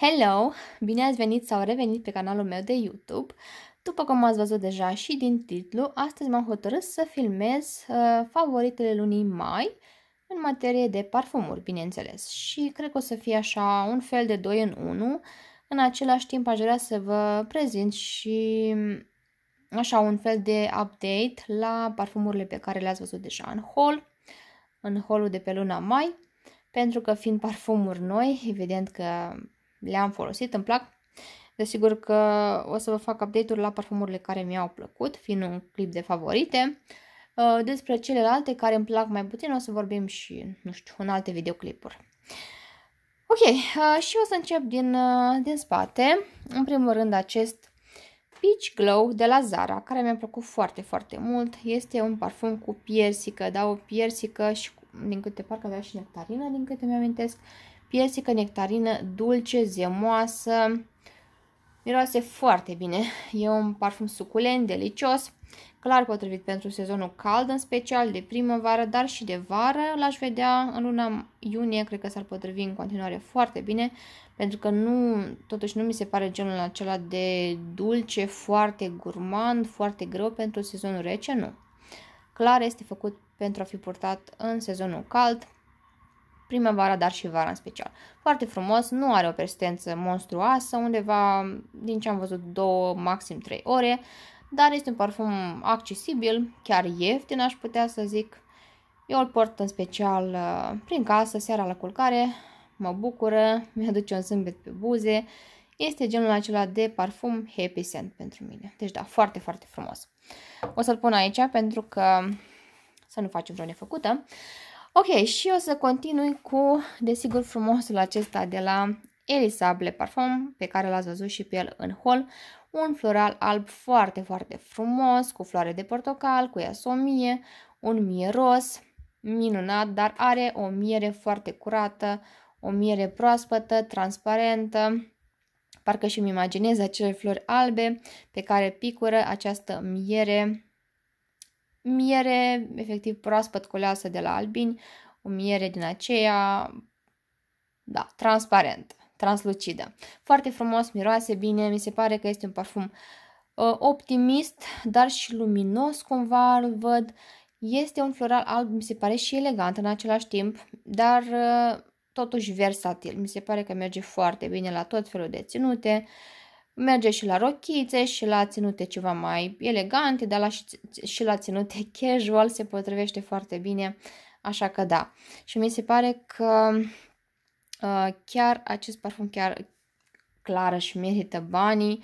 Hello! Bine ați venit sau revenit pe canalul meu de YouTube. După cum ați văzut deja și din titlu, astăzi m-am hotărât să filmez uh, favoritele lunii mai în materie de parfumuri, bineînțeles. Și cred că o să fie așa un fel de 2 în 1. În același timp aș vrea să vă prezint și mm, așa un fel de update la parfumurile pe care le-ați văzut deja în haul, în haulul de pe luna mai. Pentru că fiind parfumuri noi, evident că le-am folosit, îmi plac. Desigur că o să vă fac update-uri la parfumurile care mi-au plăcut, fiind un clip de favorite. Uh, despre celelalte care îmi plac mai puțin o să vorbim și, nu știu, în alte videoclipuri. Ok, uh, și o să încep din, uh, din spate. În primul rând acest Peach Glow de la Zara, care mi-a plăcut foarte, foarte mult. Este un parfum cu piersică, da, o piersică și din câte parcă avea și nectarină, din câte mi-amintesc. Piersică, nectarină, dulce, zemoasă. Miroase foarte bine. E un parfum suculent, delicios, clar potrivit pentru sezonul cald, în special de primăvară, dar și de vară. L-aș vedea în luna iunie, cred că s-ar potrivi în continuare foarte bine, pentru că nu, totuși nu mi se pare genul acela de dulce, foarte gurmand, foarte greu pentru sezonul rece, nu. Clar este făcut pentru a fi purtat în sezonul cald, primăvara, dar și vara în special. Foarte frumos, nu are o persistență monstruoasă, undeva, din ce am văzut, două, maxim 3 ore, dar este un parfum accesibil, chiar ieftin aș putea să zic. Eu îl port în special uh, prin casă, seara la culcare, mă bucură, mi-aduce un zâmbet pe buze, este genul acela de parfum happy scent pentru mine. Deci da, foarte, foarte frumos. O să-l pun aici pentru că să nu facem vreo nefăcută. Ok, și o să continui cu, desigur, frumosul acesta de la Elisa Ble Parfum, pe care l-ați văzut și pe el în hol. Un floral alb foarte, foarte frumos, cu floare de portocal, cu iasomie, un mieros minunat, dar are o miere foarte curată, o miere proaspătă, transparentă. Parcă și mi imaginez acele flori albe pe care picură această miere miere, efectiv proaspăt coleasă de la albini, o miere din aceea, da, transparentă, translucidă. Foarte frumos, miroase bine, mi se pare că este un parfum uh, optimist, dar și luminos cumva îl văd. Este un floral alb, mi se pare și elegant în același timp, dar uh, totuși versatil. Mi se pare că merge foarte bine la tot felul de ținute. Uh, merge și la rochițe și la ținute ceva mai elegante, dar la, și la ținute casual se potrivește foarte bine, așa că da. Și mi se pare că uh, chiar acest parfum chiar clar și merită banii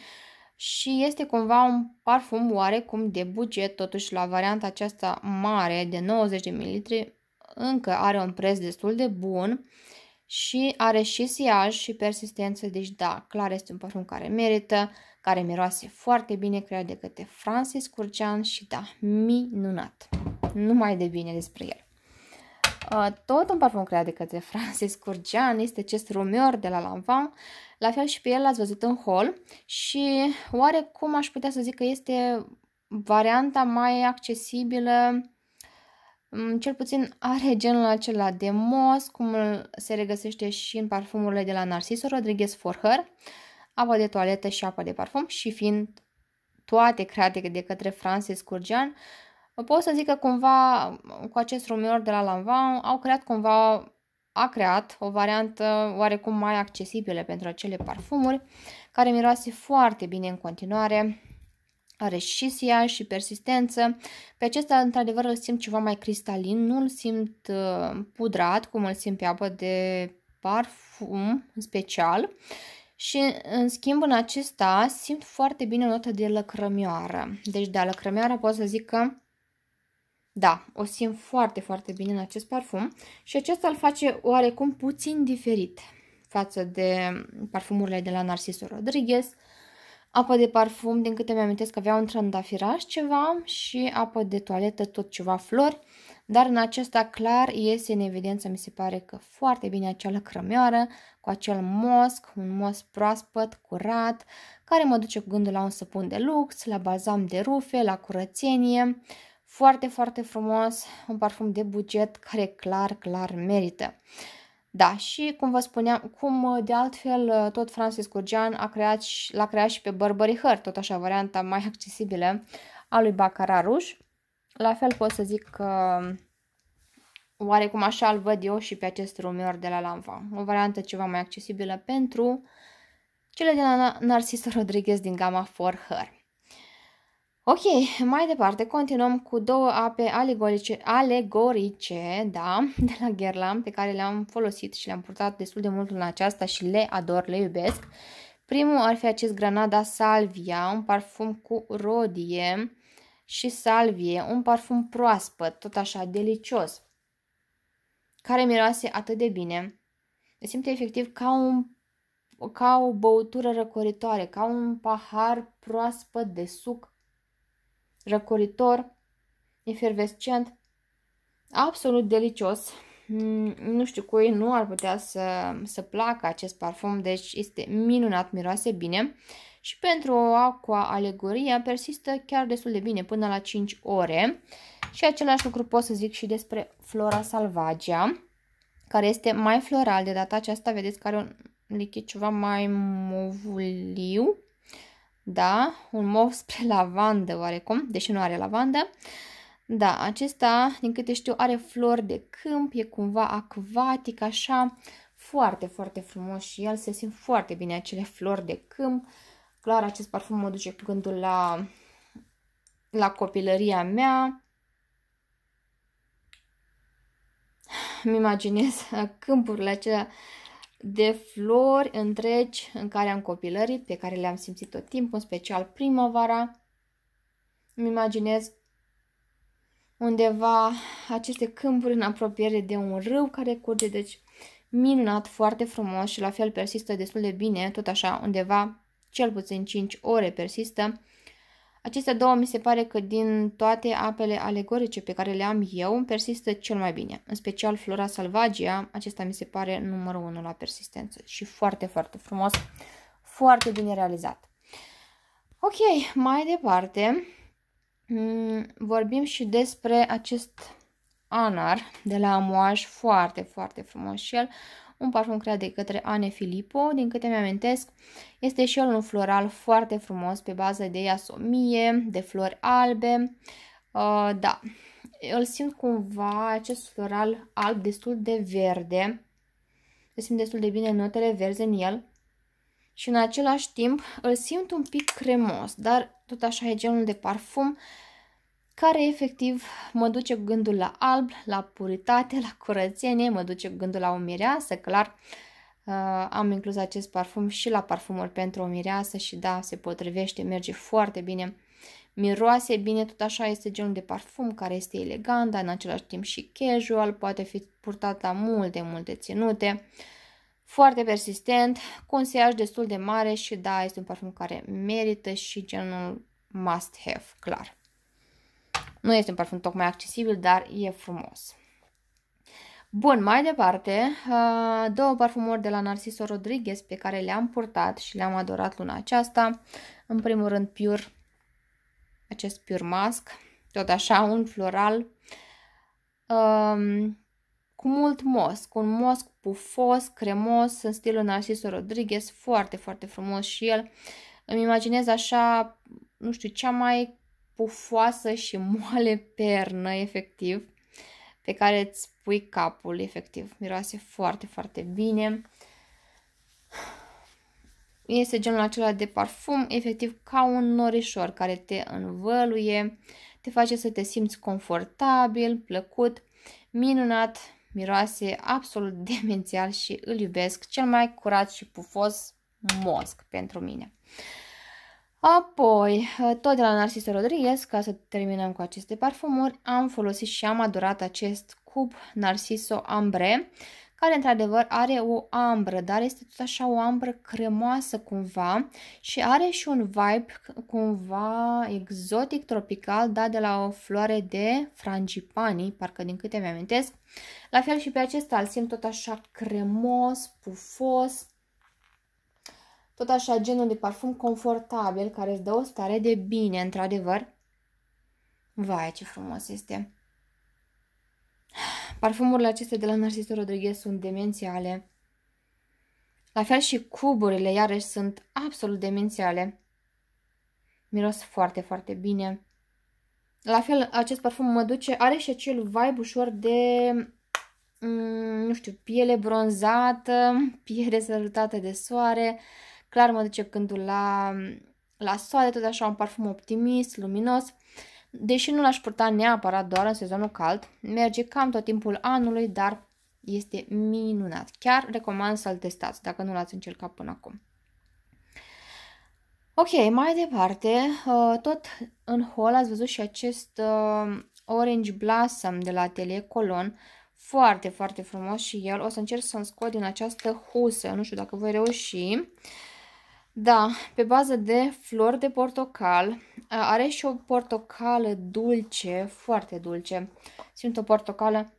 și este cumva un parfum oarecum de buget, totuși la varianta aceasta mare de 90 ml încă are un preț destul de bun și are și siaj și persistență, deci da, clar este un parfum care merită, care miroase foarte bine creat de către Francis Curcean și da, minunat. Nu mai de bine despre el. Uh, tot un parfum creat de către Francis Curgean este acest rumior de la Lanvin. La fel și pe el l-ați văzut în hall și oarecum aș putea să zic că este varianta mai accesibilă Mm, cel puțin are genul acela de mos, cum se regăsește și în parfumurile de la Narciso Rodriguez for Her, apa de toaletă și apa de parfum și fiind toate create de către Francis Curgean, pot să zic că cumva mm, cu acest rumior de la Lanvin au creat cumva a creat o variantă oarecum mai accesibilă pentru acele parfumuri, care miroase foarte bine în continuare, are și sia și persistență. Pe acesta, într-adevăr, îl simt ceva mai cristalin, nu îl simt uh, pudrat, cum îl simt pe apă de parfum în special. Și, în schimb, în acesta simt foarte bine o notă de lăcrămioară. Deci, da, lăcrămioară pot să zic că da, o simt foarte, foarte bine în acest parfum și acesta îl face oarecum puțin diferit față de parfumurile de la Narciso Rodriguez, uh, apă de parfum, din câte mi-amintesc că avea un trandafiraș ceva și apă de toaletă, tot ceva flori, dar în acesta clar iese în evidență, mi se pare că foarte bine acea lăcrămioară, cu acel mosc, un mosc proaspăt, curat, care mă duce cu gândul la un săpun de lux, la bazam de rufe, la curățenie, foarte, foarte frumos, un parfum de buget care clar, clar merită. Da, și cum vă spuneam, cum uh, de altfel uh, tot Francis Curgean a creat, l-a creat și pe Burberry Her, tot așa varianta mai accesibilă a lui Baccarat Rouge. La fel pot să zic că um, oarecum așa îl văd eu și pe acest rumior de la Lanva. O variantă ceva mai accesibilă pentru cele de la Narciso Rodriguez din gama For Her. Ok, mai departe, continuăm cu două ape alegorice, alegorice da, de la Gerlam, pe care le-am folosit și le-am purtat destul de mult în aceasta și le ador, le iubesc. Primul ar fi acest Granada Salvia, un parfum cu rodie și salvie, un parfum proaspăt, tot așa, delicios, care miroase atât de bine. Se simte efectiv ca, un, ca o băutură răcoritoare, ca un pahar proaspăt de suc răcoritor, efervescent, absolut delicios. Mm, nu știu cui nu ar putea să, să placă acest parfum, deci este minunat, miroase bine. Și pentru Aqua Alegoria persistă chiar destul de bine, până la 5 ore. Și același lucru pot să zic și despre Flora Salvagia, care este mai floral. De data aceasta, vedeți că are un lichid ceva mai movuliu da, un mov spre lavandă oarecum, deși nu are lavandă. Da, acesta, din câte știu, are flori de câmp, e cumva acvatic, așa, foarte, foarte frumos și el se simt foarte bine acele flori de câmp. Clar, acest parfum mă duce cu gândul la, la copilăria mea. Îmi imaginez câmpurile acelea de flori întregi în care am copilărit, pe care le-am simțit tot timpul, în special primăvara. Îmi imaginez undeva aceste câmpuri în apropiere de un râu care curge, deci minunat, foarte frumos și la fel persistă destul de bine, tot așa undeva cel puțin 5 ore persistă aceste două mi se pare că din toate apele alegorice pe care le am eu, persistă cel mai bine. În special Flora Salvagia, acesta mi se pare numărul 1 la persistență și foarte, foarte frumos, foarte bine realizat. Ok, mai departe, mm, vorbim și despre acest anar de la Amoaj, foarte, foarte frumos și el un parfum creat de către Anne Filippo, din câte mi-amintesc. Este și el un floral foarte frumos pe bază de iasomie, de flori albe. Uh, da, îl simt cumva acest floral alb destul de verde. Îl simt destul de bine notele verzi în el. Și în același timp îl simt un pic cremos, dar tot așa e genul de parfum care efectiv mă duce cu gândul la alb, la puritate, la curățenie, mă duce cu gândul la o mireasă, clar uh, am inclus acest parfum și la parfumuri pentru o mireasă și da, se potrivește, merge foarte bine, miroase bine, tot așa este genul de parfum care este elegant, dar în același timp și casual, poate fi purtat la multe, multe ținute, foarte persistent, cu un seiaj destul de mare și da, este un parfum care merită și genul must have, clar. Nu este un parfum tocmai accesibil, dar e frumos. Bun, mai departe, uh, două parfumuri de la Narciso Rodriguez pe care le-am purtat și le-am adorat luna aceasta. În primul rând, Pure, acest Pure Mask, tot așa, un floral um, cu mult mosc, un mosc pufos, cremos, în stilul Narciso Rodriguez, foarte, foarte frumos și el. Îmi imaginez așa, nu știu, cea mai pufoasă și moale pernă, efectiv, pe care îți pui capul, efectiv. Miroase foarte, foarte bine. Este genul acela de parfum, efectiv, ca un norișor care te învăluie, te face să te simți confortabil, plăcut, minunat, miroase absolut demențial și îl iubesc cel mai curat și pufos mosc pentru mine. Apoi, uh, tot de la Narciso Rodriguez, ca să terminăm cu aceste parfumuri, am folosit și am adorat acest cub Narciso Ambre, care într-adevăr are o ambră, dar este tot așa o ambră cremoasă cumva și are și un vibe cumva exotic, tropical, dat de la o floare de frangipani, parcă din câte mi-amintesc. La fel și pe acesta îl simt tot așa cremos, pufos, tot așa, genul de parfum confortabil, care îți dă o stare de bine, într-adevăr. Vai, ce frumos este! Parfumurile acestea de la Narciso Rodriguez sunt demențiale. La fel și cuburile, iarăși, sunt absolut demențiale. Miros foarte, foarte bine. La fel, acest parfum mă duce, are și acel vibe ușor de, mm, nu știu, piele bronzată, piele sărutată de soare, Clar mă duce gândul la, la soare, tot așa un parfum optimist, luminos. Deși nu l-aș purta neapărat doar în sezonul cald, merge cam tot timpul anului, dar este minunat. Chiar recomand să-l testați dacă nu l-ați încercat până acum. Ok, mai departe, uh, tot în hol ați văzut și acest uh, Orange Blossom de la Atelier Colon. Foarte, foarte frumos și el. O să încerc să-mi scot din această husă. Nu știu dacă voi reuși. Da, pe bază de flori de portocal. Are și o portocală dulce, foarte dulce. Simt o portocală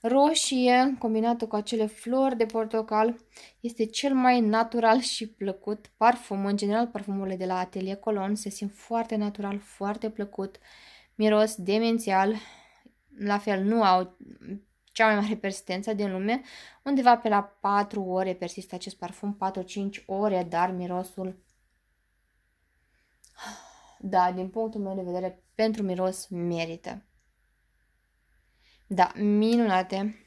roșie combinată cu acele flori de portocal. Este cel mai natural și plăcut parfum. În general, parfumurile de la Atelier Colon se simt foarte natural, foarte plăcut. Miros demențial. La fel, nu au cea mai mare persistență din lume. Undeva pe la 4 ore persistă acest parfum, 4-5 ore, dar mirosul... Da, din punctul meu de vedere, pentru miros merită. Da, minunate.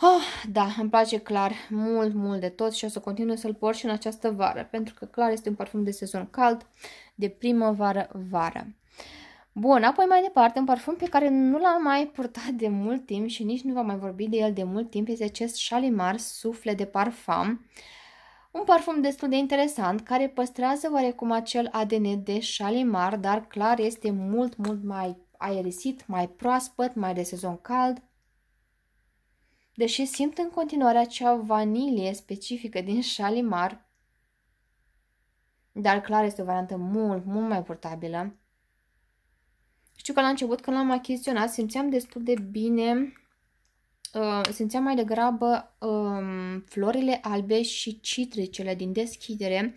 Oh, da, îmi place clar mult, mult de tot și o să continui să-l port și în această vară, pentru că clar este un parfum de sezon cald, de primăvară-vară. Bun, apoi mai departe, un parfum pe care nu l-am mai purtat de mult timp și nici nu v-am mai vorbit de el de mult timp este acest Shalimar Sufle de Parfum. Un parfum destul de interesant care păstrează oarecum acel ADN de Shalimar, dar clar este mult, mult mai aerisit, mai proaspăt, mai de sezon cald. Deși simt în continuare acea vanilie specifică din Shalimar, dar clar este o variantă mult, mult mai portabilă. Știu că la început, când l-am achiziționat, simțeam destul de bine, uh, simțeam mai degrabă um, florile albe și citricele din deschidere.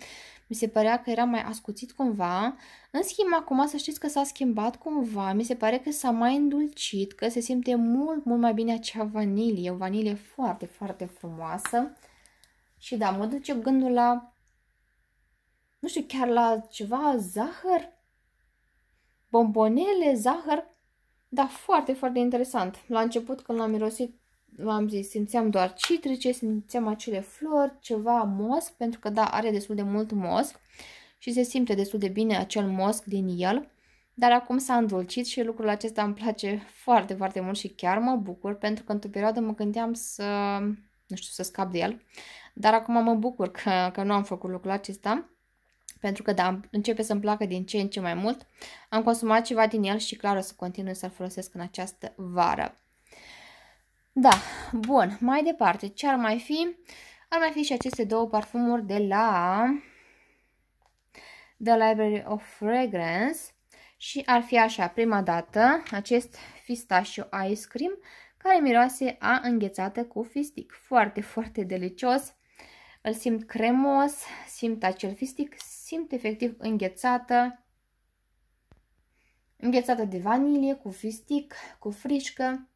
Mi se părea că era mai ascuțit cumva. În schimb, acum să știți că s-a schimbat cumva. Mi se pare că s-a mai îndulcit, că se simte mult, mult mai bine acea vanilie. O vanilie foarte, foarte frumoasă. Și da, mă duce gândul la, nu știu, chiar la ceva zahăr bombonele, zahăr, dar foarte, foarte interesant. La început, când l-am mirosit, v-am zis, simțeam doar citrice, simțeam acele flori, ceva mosc, pentru că, da, are destul de mult mosc și se simte destul de bine acel mosc din el. Dar acum s-a îndulcit și lucrul acesta îmi place foarte, foarte mult și chiar mă bucur, pentru că într-o perioadă mă gândeam să, nu știu, să scap de el. Dar acum mă bucur că, că nu am făcut lucrul acesta pentru că da, începe să-mi placă din ce în ce mai mult. Am consumat ceva din el și clar o să continui să-l folosesc în această vară. Da, bun, mai departe, ce ar mai fi? Ar mai fi și aceste două parfumuri de la The Library of Fragrance și ar fi așa, prima dată, acest Fistachio Ice Cream care miroase a înghețată cu fistic. Foarte, foarte delicios. Îl simt cremos, simt acel fistic, simt efectiv înghețată, înghețată de vanilie, cu fistic, cu frișcă.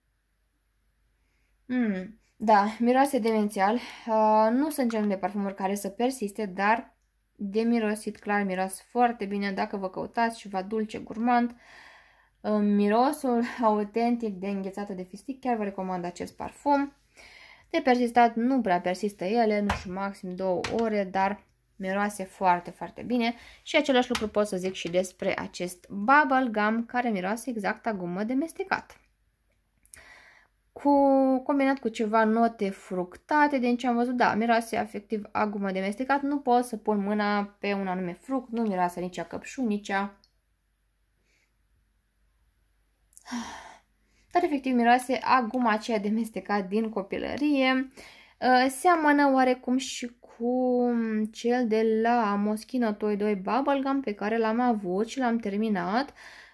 Mm, da, miroase demențial. Uh, nu sunt genul de parfumuri care să persiste, dar de mirosit clar miros foarte bine dacă vă căutați și vă dulce gurmand. Uh, mirosul autentic de înghețată de fistic, chiar vă recomand acest parfum. De persistat nu prea persistă ele, nu știu, maxim două ore, dar miroase foarte, foarte bine și același lucru pot să zic și despre acest bubble gum care miroase exact a gumă de mestecat. Cu, combinat cu ceva note fructate, din ce am văzut, da, miroase efectiv a gumă de mestecat, nu pot să pun mâna pe un anume fruct, nu miroase nici a căpșu, nici a... Dar efectiv miroase a guma aceea de mestecat din copilărie, ă, seamănă oarecum și cu cel de la Moschino Toy 2 Bubblegum pe care l-am avut și l-am terminat,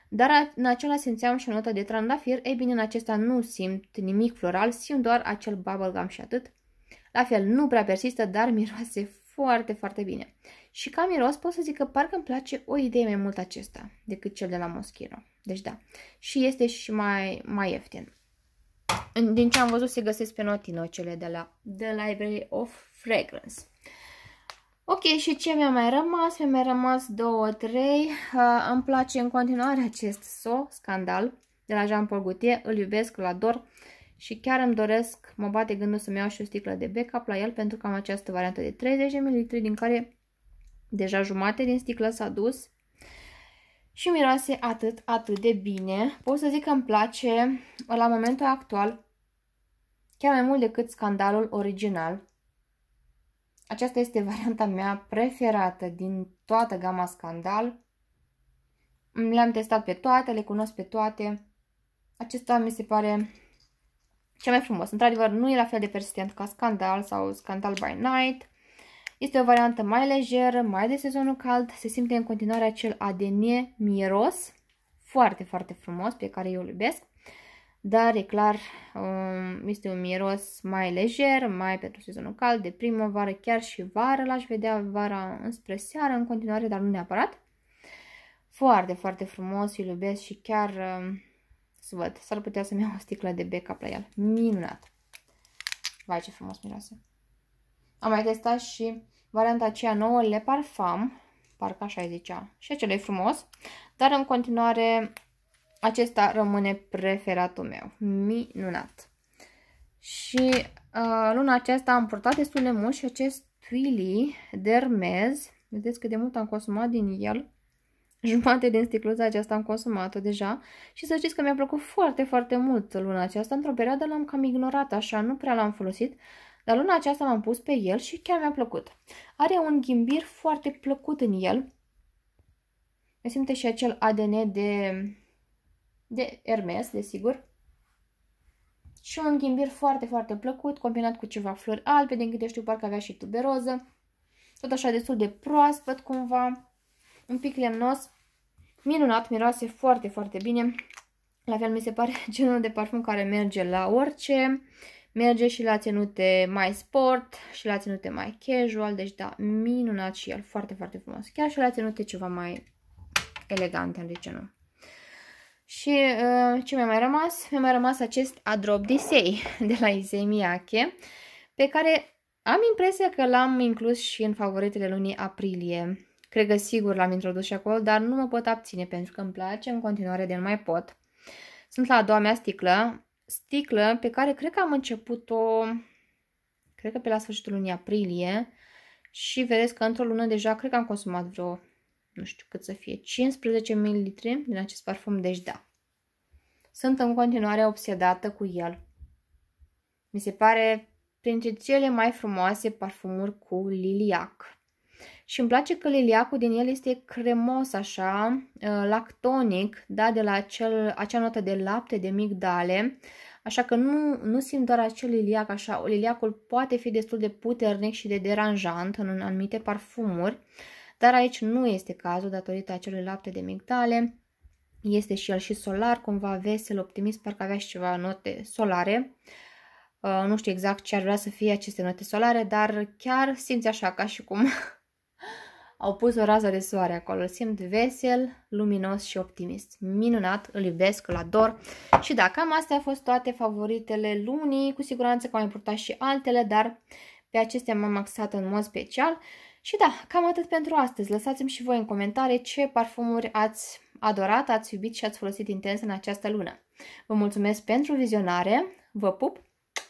dar în acela simțeam și o notă de trandafir. Ei bine, în acesta nu simt nimic floral, simt doar acel bubblegum și atât. La fel, nu prea persistă, dar miroase foarte, foarte bine. Și ca miros pot să zic că parcă îmi place o idee mai mult acesta decât cel de la Moschino. Deci da, și este și mai, mai ieftin. Din ce am văzut se găsesc pe notino cele de la The Library of fragrance. Ok, și ce mi-a mai rămas? Mi-a mai rămas două, trei. Uh, îmi place în continuare acest so, scandal, de la Jean Paul Gaultier. Îl iubesc, îl ador și chiar îmi doresc, mă bate gândul să-mi iau și o sticlă de backup la el pentru că am această variantă de 30 ml din care deja jumate din sticlă s-a dus și miroase atât, atât de bine. Pot să zic că îmi place la momentul actual chiar mai mult decât scandalul original aceasta este varianta mea preferată din toată gama Scandal. Le-am testat pe toate, le cunosc pe toate. Acesta mi se pare cel mai frumos. Într-adevăr, nu e la fel de persistent ca Scandal sau Scandal by Night. Este o variantă mai lejeră, mai de sezonul cald. Se simte în continuare acel ADN miros. Foarte, foarte frumos, pe care eu îl iubesc dar e clar, um, este un miros mai lejer, mai pentru sezonul cald, de primăvară, chiar și vară, l-aș vedea vara înspre seară în continuare, dar nu neapărat. Foarte, foarte frumos, îl iubesc și chiar um, să văd, s-ar putea să-mi iau o sticlă de beca la el. Minunat! Vai, ce frumos miroase! Am mai testat și varianta aceea nouă Le Parfum, parcă așa zicea, și acela e frumos, dar în continuare acesta rămâne preferatul meu. Minunat! Și uh, luna aceasta am purtat destul de mult și acest Twilly Dermez. vedeți cât de mult am consumat din el, jumate din sticluța aceasta am consumat-o deja și să știți că mi-a plăcut foarte, foarte mult luna aceasta. Într-o perioadă l-am cam ignorat așa, nu prea l-am folosit, dar luna aceasta l-am pus pe el și chiar mi-a plăcut. Are un ghimbir foarte plăcut în el. Mi simte și acel ADN de de Hermes, desigur. Și un ghimbir foarte, foarte plăcut, combinat cu ceva flori albe, din câte știu, parcă avea și tuberoză. Tot așa destul de proaspăt cumva, un pic lemnos. Minunat, miroase foarte, foarte bine. La fel mi se pare genul de parfum care merge la orice. Merge și la ținute mai sport și la ținute mai casual, deci da, minunat și el, foarte, foarte frumos. Chiar și la ținute ceva mai elegante, de ce nu? Și uh, ce mi-a mai rămas? Mi-a mai rămas acest adrop disei de la Izei Miyake, pe care am impresia că l-am inclus și în favoritele lunii aprilie. Cred că sigur l-am introdus și acolo, dar nu mă pot abține pentru că îmi place în continuare de nu mai pot. Sunt la a doua mea sticlă, sticlă pe care cred că am început-o, cred că pe la sfârșitul lunii aprilie și vedeți că într-o lună deja cred că am consumat vreo nu știu cât să fie, 15 ml din acest parfum, deci da. Sunt în continuare obsedată cu el. Mi se pare printre cele mai frumoase parfumuri cu liliac. Și îmi place că liliacul din el este cremos așa, uh, lactonic, da, de la acel, acea notă de lapte, de migdale, așa că nu, nu simt doar acel liliac așa. Liliacul poate fi destul de puternic și de deranjant în anumite parfumuri, uh, dar aici nu este cazul datorită acelui lapte de migdale. Este și el și solar, cumva vesel, optimist, parcă avea și ceva note solare. Uh, nu știu exact ce ar vrea să fie aceste note solare, dar chiar simți așa ca și cum au pus o rază de soare acolo. Îl simt vesel, luminos și optimist. Minunat, îl iubesc, îl ador. Și da, cam astea au fost toate favoritele lunii. Cu siguranță că am mai purtat și altele, dar pe acestea m-am axat în mod special. Și da, cam atât pentru astăzi. Lăsați-mi și voi în comentarii ce parfumuri ați adorat, ați iubit și ați folosit intens în această lună. Vă mulțumesc pentru vizionare, vă pup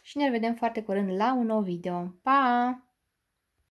și ne vedem foarte curând la un nou video. Pa!